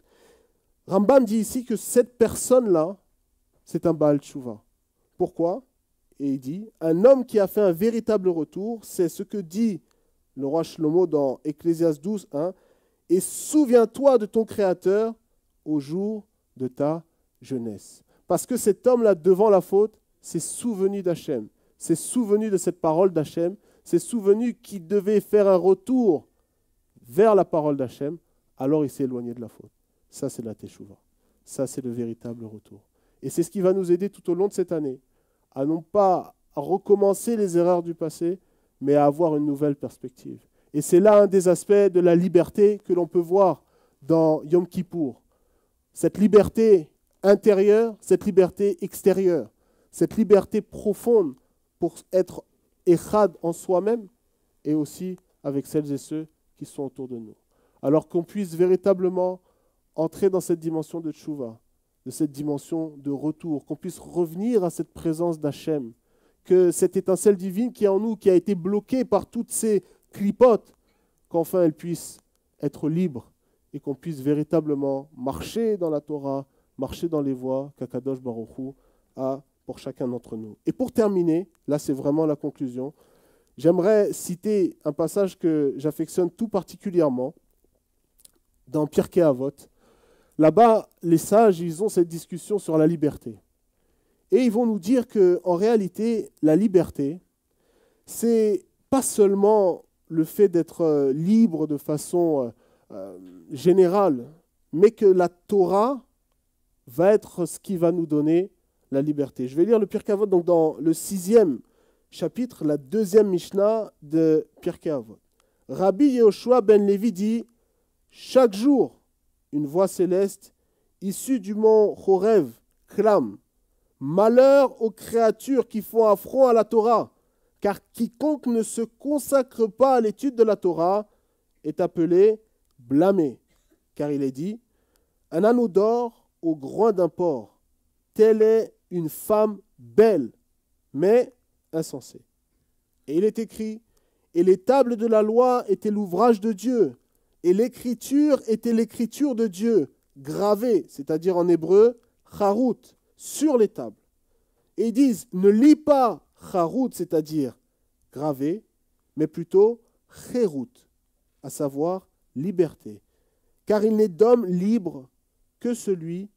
Rambam dit ici que cette personne-là, c'est un Baal Tshuva. Pourquoi Et il dit, un homme qui a fait un véritable retour, c'est ce que dit le roi Shlomo dans Ecclésias 12, 1, et souviens-toi de ton Créateur au jour de ta jeunesse. Parce que cet homme-là, devant la faute, s'est souvenu d'Hachem, s'est souvenu de cette parole d'Hachem, s'est souvenu qu'il devait faire un retour vers la parole d'Hachem, alors il s'est éloigné de la faute. Ça, c'est la Teshuvah. Ça, c'est le véritable retour. Et c'est ce qui va nous aider tout au long de cette année, à non pas recommencer les erreurs du passé, mais à avoir une nouvelle perspective. Et c'est là un des aspects de la liberté que l'on peut voir dans Yom Kippour. Cette liberté intérieure, cette liberté extérieure, cette liberté profonde pour être échad en soi-même et aussi avec celles et ceux qui sont autour de nous. Alors qu'on puisse véritablement entrer dans cette dimension de tchouva, de cette dimension de retour, qu'on puisse revenir à cette présence d'Hachem, que cette étincelle divine qui est en nous, qui a été bloquée par toutes ces clipotes, qu'enfin elle puisse être libre et qu'on puisse véritablement marcher dans la Torah, marcher dans les voies qu'Akadosh Baruchou a pour chacun d'entre nous. Et pour terminer, là c'est vraiment la conclusion, j'aimerais citer un passage que j'affectionne tout particulièrement dans Pirkei Avot. Là-bas, les sages, ils ont cette discussion sur la liberté. Et ils vont nous dire que en réalité, la liberté, c'est pas seulement le fait d'être euh, libre de façon euh, euh, générale, mais que la Torah va être ce qui va nous donner la liberté. Je vais lire le Pirkei donc dans le sixième chapitre, la deuxième Mishnah de Pirkei Avot. Rabbi Yehoshua ben levi dit Chaque jour, une voix céleste issue du mont Chorev clame Malheur aux créatures qui font affront à la Torah, car quiconque ne se consacre pas à l'étude de la Torah est appelé blâmé, car il est dit Un anneau d'or au groin d'un porc, telle est une femme belle, mais insensée. Et il est écrit Et les tables de la loi étaient l'ouvrage de Dieu, et l'écriture était l'écriture de Dieu, gravée, c'est-à-dire en hébreu, charout, sur les tables. Et ils disent Ne lis pas charout, c'est-à-dire gravé, mais plutôt cherout, à savoir liberté, car il n'est d'homme libre que celui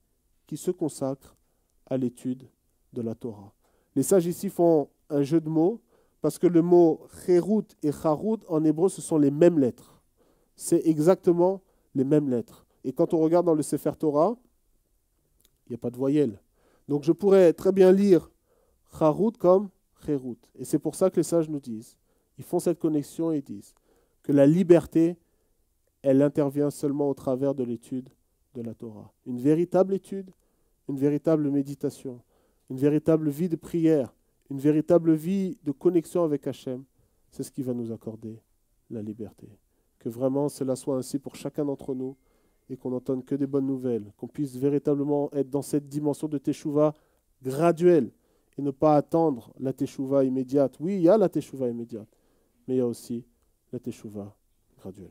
qui se consacre à l'étude de la Torah. Les sages ici font un jeu de mots, parce que le mot Cherut et Charut en hébreu, ce sont les mêmes lettres. C'est exactement les mêmes lettres. Et quand on regarde dans le Sefer Torah, il n'y a pas de voyelle. Donc je pourrais très bien lire Charout comme Cherut. Et c'est pour ça que les sages nous disent, ils font cette connexion et disent que la liberté elle intervient seulement au travers de l'étude de la Torah. Une véritable étude, une véritable méditation, une véritable vie de prière, une véritable vie de connexion avec Hachem, c'est ce qui va nous accorder la liberté. Que vraiment cela soit ainsi pour chacun d'entre nous et qu'on n'entende que des bonnes nouvelles, qu'on puisse véritablement être dans cette dimension de Teshuvah graduelle et ne pas attendre la Teshuvah immédiate. Oui, il y a la Teshuvah immédiate, mais il y a aussi la Teshuvah graduelle.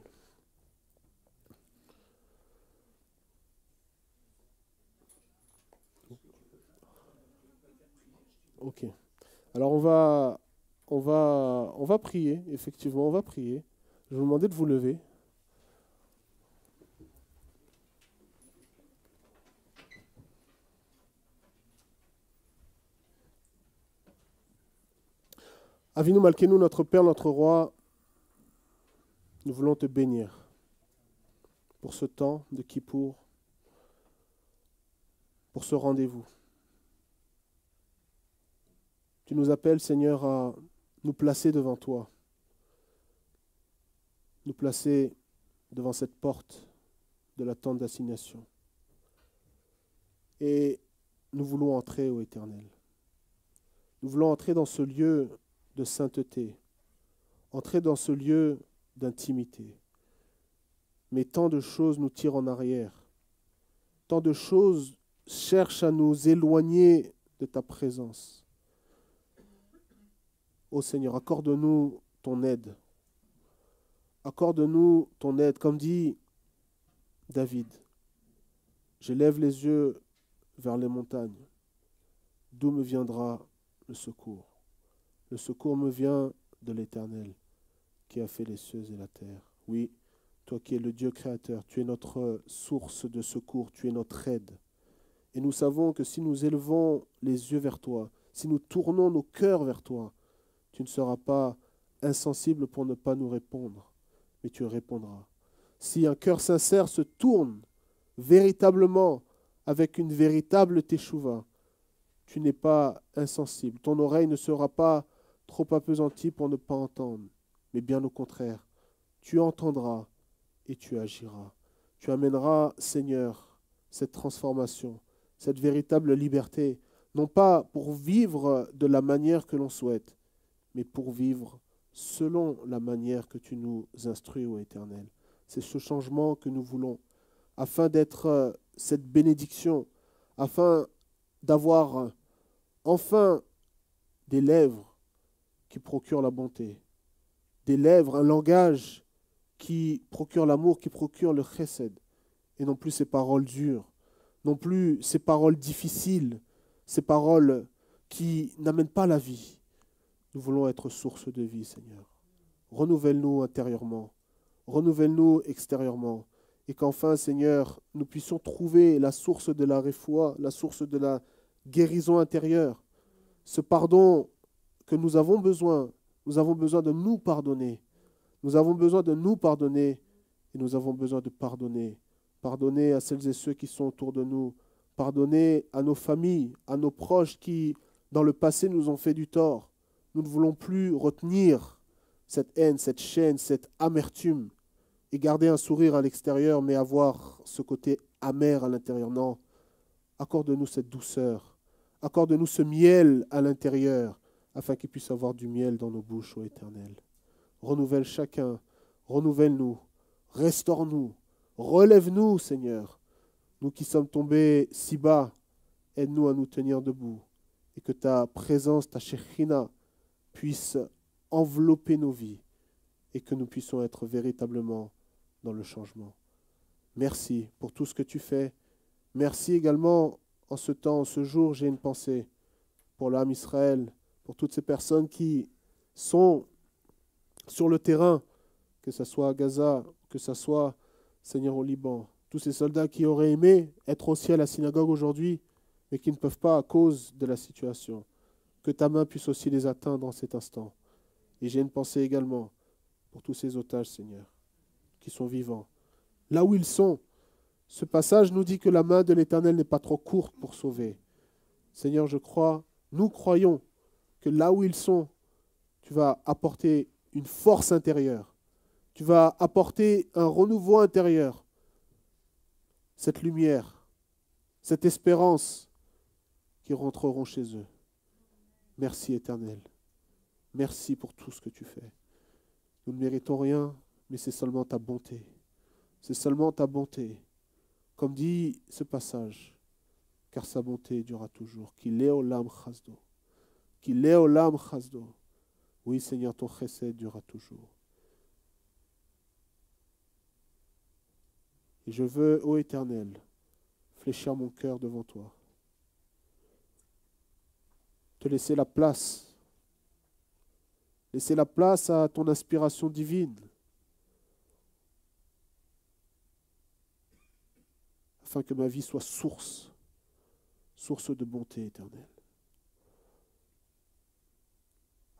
Ok. Alors on va, on va, on va prier, effectivement, on va prier. Je vais vous demander de vous lever. Avinou Malkenu, notre Père, notre Roi, nous voulons te bénir pour ce temps de Kippour, pour ce rendez-vous. Tu nous appelles, Seigneur, à nous placer devant toi, nous placer devant cette porte de la tente d'assignation. Et nous voulons entrer, ô Éternel. Nous voulons entrer dans ce lieu de sainteté, entrer dans ce lieu d'intimité. Mais tant de choses nous tirent en arrière. Tant de choses cherchent à nous éloigner de ta présence. Ô Seigneur, accorde-nous ton aide. Accorde-nous ton aide, comme dit David. j'élève les yeux vers les montagnes. D'où me viendra le secours Le secours me vient de l'Éternel, qui a fait les cieux et la terre. Oui, toi qui es le Dieu créateur, tu es notre source de secours, tu es notre aide. Et nous savons que si nous élevons les yeux vers toi, si nous tournons nos cœurs vers toi, tu ne seras pas insensible pour ne pas nous répondre, mais tu répondras. Si un cœur sincère se tourne véritablement avec une véritable teshuva, tu n'es pas insensible. Ton oreille ne sera pas trop apesantie pour ne pas entendre, mais bien au contraire, tu entendras et tu agiras. Tu amèneras, Seigneur, cette transformation, cette véritable liberté, non pas pour vivre de la manière que l'on souhaite, mais pour vivre selon la manière que tu nous instruis, ô Éternel. C'est ce changement que nous voulons, afin d'être euh, cette bénédiction, afin d'avoir euh, enfin des lèvres qui procurent la bonté, des lèvres, un langage qui procure l'amour, qui procure le chesed, et non plus ces paroles dures, non plus ces paroles difficiles, ces paroles qui n'amènent pas la vie, nous voulons être source de vie, Seigneur. Renouvelle-nous intérieurement, renouvelle-nous extérieurement, et qu'enfin, Seigneur, nous puissions trouver la source de la réfoi, la source de la guérison intérieure, ce pardon que nous avons besoin. Nous avons besoin de nous pardonner. Nous avons besoin de nous pardonner et nous avons besoin de pardonner. Pardonner à celles et ceux qui sont autour de nous. Pardonner à nos familles, à nos proches qui, dans le passé, nous ont fait du tort. Nous ne voulons plus retenir cette haine, cette chaîne, cette amertume et garder un sourire à l'extérieur, mais avoir ce côté amer à l'intérieur. Non, accorde-nous cette douceur, accorde-nous ce miel à l'intérieur, afin qu'il puisse avoir du miel dans nos bouches, ô Éternel. Renouvelle chacun, renouvelle-nous, restaure-nous, relève-nous, Seigneur. Nous qui sommes tombés si bas, aide-nous à nous tenir debout, et que ta présence, ta Shekhina, puisse envelopper nos vies et que nous puissions être véritablement dans le changement. Merci pour tout ce que tu fais. Merci également en ce temps, en ce jour, j'ai une pensée pour l'âme Israël, pour toutes ces personnes qui sont sur le terrain, que ce soit à Gaza, que ce soit, Seigneur, au Liban. Tous ces soldats qui auraient aimé être aussi à la synagogue aujourd'hui, mais qui ne peuvent pas à cause de la situation que ta main puisse aussi les atteindre en cet instant. Et j'ai une pensée également pour tous ces otages, Seigneur, qui sont vivants, là où ils sont. Ce passage nous dit que la main de l'Éternel n'est pas trop courte pour sauver. Seigneur, je crois, nous croyons que là où ils sont, tu vas apporter une force intérieure. Tu vas apporter un renouveau intérieur. Cette lumière, cette espérance qui rentreront chez eux. Merci éternel. Merci pour tout ce que tu fais. Nous ne méritons rien, mais c'est seulement ta bonté. C'est seulement ta bonté. Comme dit ce passage, car sa bonté durera toujours. Qu'il est au chasdo. Qu'il est au chasdo. Oui, Seigneur, ton chesed durera toujours. Et je veux, ô Éternel, fléchir mon cœur devant toi laisser la place. Laisser la place à ton inspiration divine. Afin que ma vie soit source, source de bonté éternelle.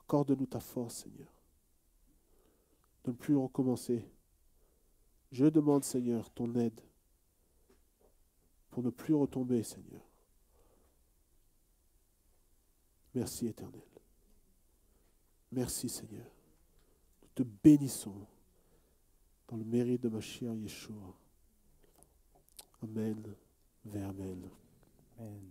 Accorde-nous ta force, Seigneur. De ne plus recommencer. Je demande, Seigneur, ton aide pour ne plus retomber, Seigneur. Merci éternel. Merci Seigneur. Nous te bénissons dans le mérite de ma chère Yeshua. Amen. Vers Amen.